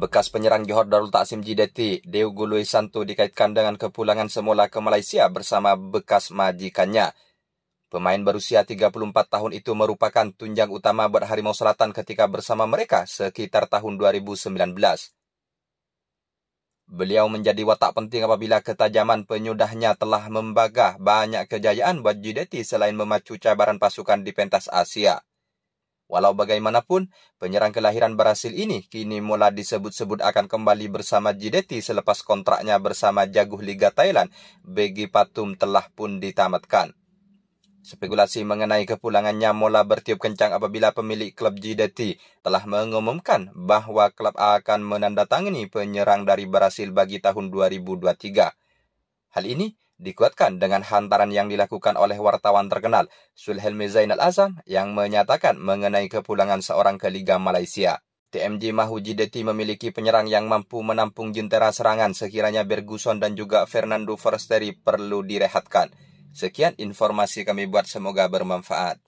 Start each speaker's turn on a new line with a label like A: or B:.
A: Bekas penyerang Johor Darul Taksim JDT, Deugo Luisanto dikaitkan dengan kepulangan semula ke Malaysia bersama bekas majikannya. Pemain berusia 34 tahun itu merupakan tunjang utama buat Harimau Selatan ketika bersama mereka sekitar tahun 2019. Beliau menjadi watak penting apabila ketajaman penyudahnya telah membagah banyak kejayaan buat JDT selain memacu cabaran pasukan di pentas Asia. Walau bagaimanapun, penyerang kelahiran Brasil ini kini mula disebut-sebut akan kembali bersama Jideti selepas kontraknya bersama jaguh Liga Thailand, Begi Patum telah pun ditamatkan. Spekulasi mengenai kepulangannya mula bertiup kencang apabila pemilik klub JDT telah mengumumkan bahwa klub akan menandatangani penyerang dari Brasil bagi tahun 2023. Hal ini dikuatkan dengan hantaran yang dilakukan oleh wartawan terkenal Sulhelmi Zainal Azam yang menyatakan mengenai kepulangan seorang ke Liga Malaysia. TMJ Mahuji Deti memiliki penyerang yang mampu menampung jentera serangan sekiranya Berguson dan juga Fernando Forsteri perlu direhatkan. Sekian informasi kami buat semoga bermanfaat.